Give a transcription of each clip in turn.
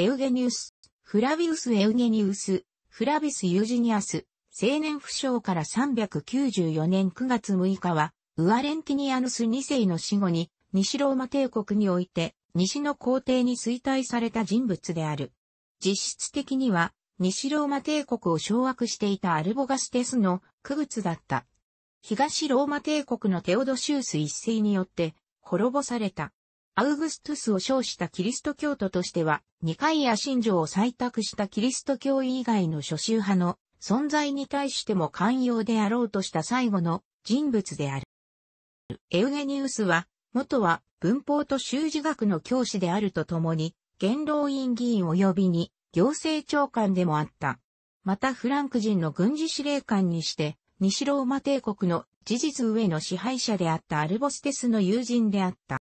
エウゲニウス、フラビウス・エウゲニウス、フラビス・ユージニアス、青年不詳から394年9月6日は、ウアレンティニアヌス2世の死後に、西ローマ帝国において、西の皇帝に衰退された人物である。実質的には、西ローマ帝国を掌握していたアルボガステスの区物だった。東ローマ帝国のテオドシウス一世によって滅ぼされた。アウグストゥスを称したキリスト教徒としては、二階や信条を採択したキリスト教以外の諸宗派の存在に対しても寛容であろうとした最後の人物である。エウゲニウスは、元は文法と修辞学の教師であるとともに、元老院議員及びに行政長官でもあった。またフランク人の軍事司令官にして、西ローマ帝国の事実上の支配者であったアルボステスの友人であった。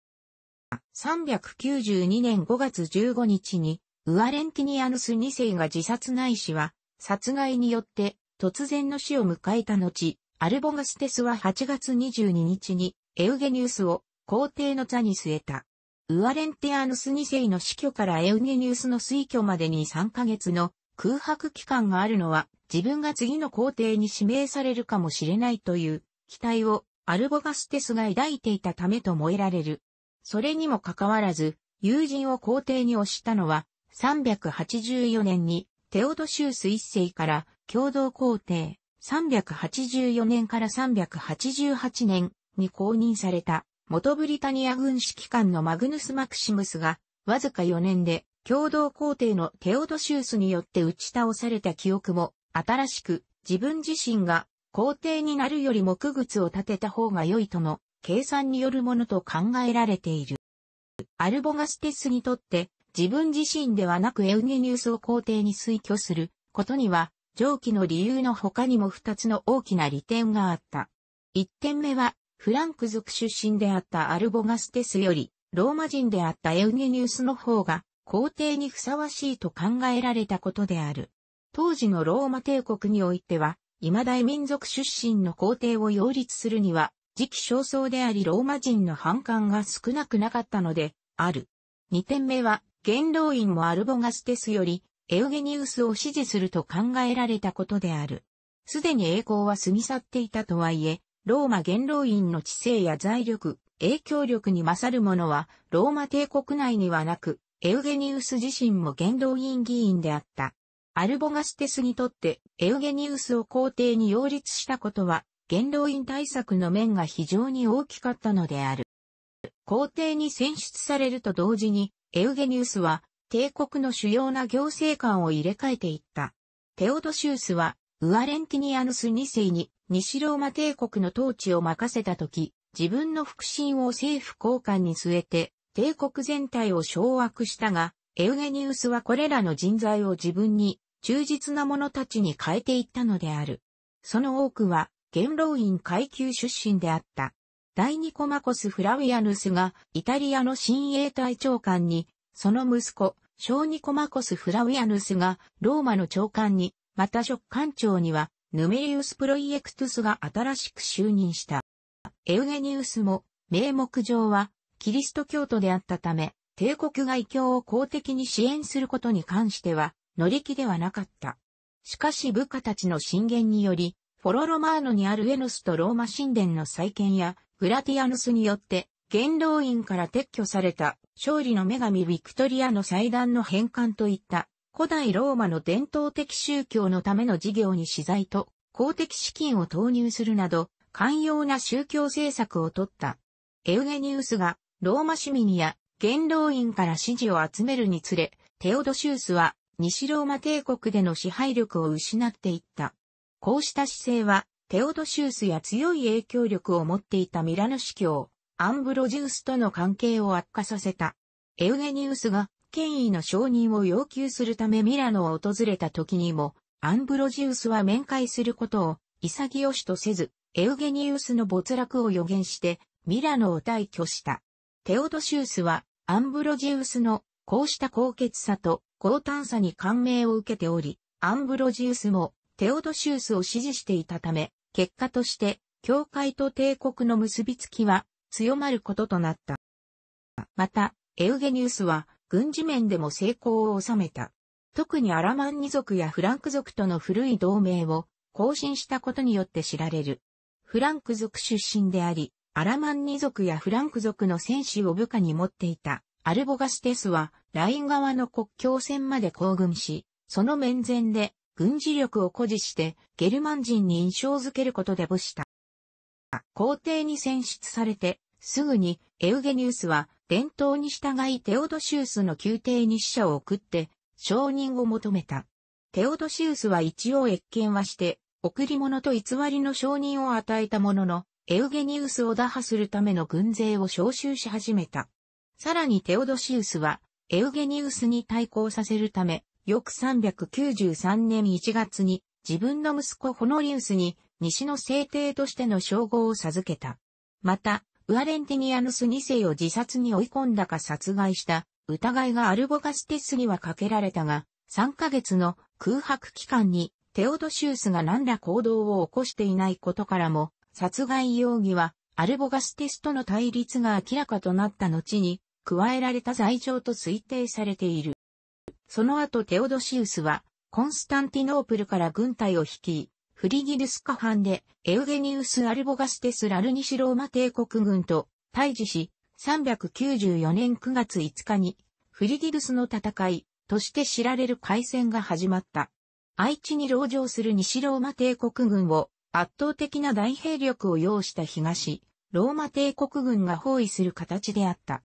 392年5月15日に、ウアレンティニアヌス2世が自殺ないしは、殺害によって突然の死を迎えた後、アルボガステスは8月22日にエウゲニウスを皇帝の座に据えた。ウアレンティアヌス2世の死去からエウゲニウスの推挙までに3ヶ月の空白期間があるのは自分が次の皇帝に指名されるかもしれないという期待をアルボガステスが抱いていたためと燃えられる。それにもかかわらず、友人を皇帝に推したのは、384年にテオドシュース一世から共同皇帝、384年から388年に公認された元ブリタニア軍指揮官のマグヌス・マクシムスが、わずか4年で共同皇帝のテオドシュースによって打ち倒された記憶も、新しく自分自身が皇帝になるよりも区物を立てた方が良いとの計算によるものと考えられている。アルボガステスにとって、自分自身ではなくエウゲニウスを皇帝に推挙することには、上記の理由の他にも二つの大きな利点があった。一点目は、フランク族出身であったアルボガステスより、ローマ人であったエウゲニウスの方が、皇帝にふさわしいと考えられたことである。当時のローマ帝国においては、未だ民族出身の皇帝を擁立するには、時期尚早でありローマ人の反感が少なくなかったので、ある。二点目は、元老院もアルボガステスより、エウゲニウスを支持すると考えられたことである。すでに栄光は過ぎ去っていたとはいえ、ローマ元老院の知性や財力、影響力に勝るものは、ローマ帝国内にはなく、エウゲニウス自身も元老院議員であった。アルボガステスにとって、エウゲニウスを皇帝に擁立したことは、元老院対策の面が非常に大きかったのである。皇帝に選出されると同時に、エウゲニウスは帝国の主要な行政官を入れ替えていった。テオドシウスは、ウアレンティニアヌス2世に西ローマ帝国の統治を任せたとき、自分の腹心を政府交換に据えて、帝国全体を掌握したが、エウゲニウスはこれらの人材を自分に忠実な者たちに変えていったのである。その多くは元老院階級出身であった。第二コマコス・フラウィアヌスがイタリアの親衛隊長官に、その息子、小二コマコス・フラウィアヌスがローマの長官に、また職官長にはヌメリウス・プロイエクトゥスが新しく就任した。エウゲニウスも名目上はキリスト教徒であったため、帝国外教を公的に支援することに関しては乗り気ではなかった。しかし部下たちの進言により、フォロロマーノにあるウェヌスとローマ神殿の再建や、グラティアヌスによって、元老院から撤去された、勝利の女神ヴィクトリアの祭壇の返還といった、古代ローマの伝統的宗教のための事業に資材と公的資金を投入するなど、寛容な宗教政策をとった。エウゲニウスがローマ市民や元老院から支持を集めるにつれ、テオドシウスは西ローマ帝国での支配力を失っていった。こうした姿勢は、テオドシウスや強い影響力を持っていたミラノ司教、アンブロジウスとの関係を悪化させた。エウゲニウスが権威の承認を要求するためミラノを訪れた時にも、アンブロジウスは面会することを潔しとせず、エウゲニウスの没落を予言して、ミラノを退去した。テオドシウスは、アンブロジウスのこうした高潔さと高単さに感銘を受けており、アンブロジウスもテオドシウスを支持していたため、結果として、教会と帝国の結びつきは強まることとなった。また、エウゲニウスは軍事面でも成功を収めた。特にアラマンニ族やフランク族との古い同盟を更新したことによって知られる。フランク族出身であり、アラマンニ族やフランク族の戦士を部下に持っていたアルボガステスはライン側の国境線まで行軍し、その面前で軍事力を誇示してゲルマン人に印象づけることで母した。皇帝に選出されて、すぐにエウゲニウスは伝統に従いテオドシウスの宮廷に使者を送って承認を求めた。テオドシウスは一応越見はして、贈り物と偽りの承認を与えたものの、エウゲニウスを打破するための軍勢を召集し始めた。さらにテオドシウスは、エウゲニウスに対抗させるため、翌393年1月に自分の息子ホノリウスに西の聖帝としての称号を授けた。また、ウアレンティニアヌス2世を自殺に追い込んだか殺害した疑いがアルボガステスにはかけられたが、3ヶ月の空白期間にテオドシウスが何ら行動を起こしていないことからも、殺害容疑はアルボガステスとの対立が明らかとなった後に加えられた罪状と推定されている。その後テオドシウスは、コンスタンティノープルから軍隊を率い、フリギルスカ藩でエウゲニウス・アルボガステス・ラルニシローマ帝国軍と対峙し、394年9月5日にフリギルスの戦いとして知られる海戦が始まった。愛知に籠城する西ローマ帝国軍を圧倒的な大兵力を要した東、ローマ帝国軍が包囲する形であった。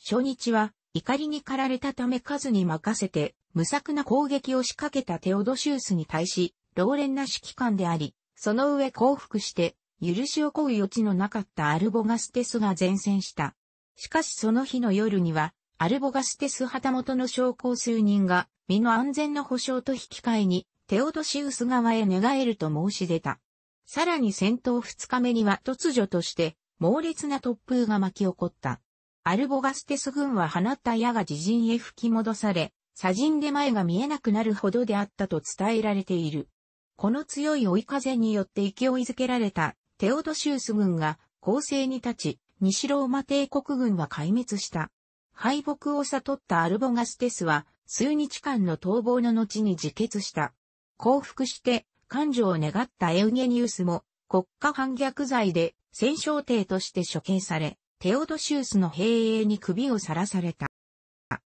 初日は怒りに駆られたため数に任せて、無策な攻撃を仕掛けたテオドシウスに対し、老練な指揮官であり、その上降伏して、許しを請う余地のなかったアルボガステスが前線した。しかしその日の夜には、アルボガステス旗本の将校数人が、身の安全の保障と引き換えに、テオドシウス側へ寝返ると申し出た。さらに戦闘二日目には突如として、猛烈な突風が巻き起こった。アルボガステス軍は放った矢が自陣へ吹き戻され、左陣で前が見えなくなるほどであったと伝えられている。この強い追い風によって勢いづけられたテオドシウス軍が攻勢に立ち、西ローマ帝国軍は壊滅した。敗北を悟ったアルボガステスは、数日間の逃亡の後に自決した。降伏して、感情を願ったエウゲニウスも、国家反逆罪で戦勝帝として処刑され、テオドシウスの兵営に首をさらされた。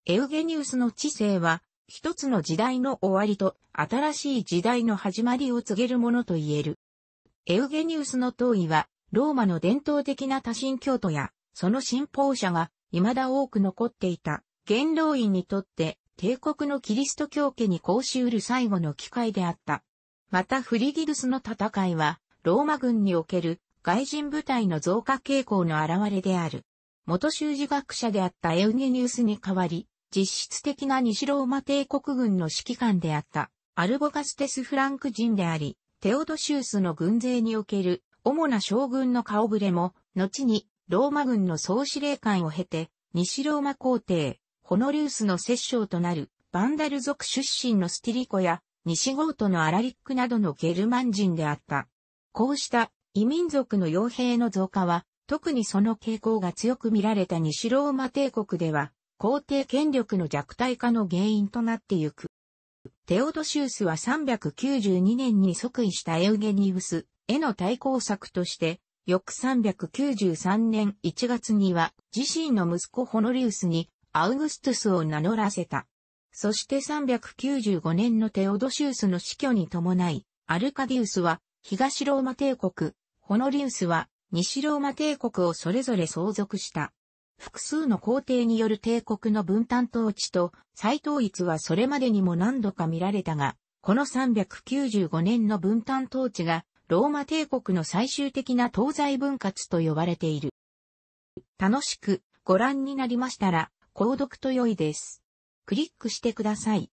エウゲニウスの知性は、一つの時代の終わりと新しい時代の始まりを告げるものと言える。エウゲニウスの当位は、ローマの伝統的な多神教徒や、その信奉者が未だ多く残っていた、元老院にとって帝国のキリスト教家に講し得る最後の機会であった。またフリギルスの戦いは、ローマ軍における外人部隊の増加傾向の現れである。元修士学者であったエウゲニウスに代わり、実質的な西ローマ帝国軍の指揮官であったアルボガステス・フランク人であり、テオドシウスの軍勢における主な将軍の顔ぶれも、後にローマ軍の総司令官を経て、西ローマ皇帝、ホノリウスの摂政となる、バンダル族出身のスティリコや、西ゴートのアラリックなどのゲルマン人であった。こうした異民族の傭兵の増加は、特にその傾向が強く見られた西ローマ帝国では、皇帝権力の弱体化の原因となってゆく。テオドシウスは392年に即位したエウゲニウスへの対抗策として、翌393年1月には自身の息子ホノリウスにアウグストゥスを名乗らせた。そして395年のテオドシウスの死去に伴い、アルカディウスは東ローマ帝国ホノリウスは西ローマ帝国をそれぞれ相続した。複数の皇帝による帝国の分担統治と再統一はそれまでにも何度か見られたが、この395年の分担統治がローマ帝国の最終的な東西分割と呼ばれている。楽しくご覧になりましたら、購読と良いです。クリックしてください。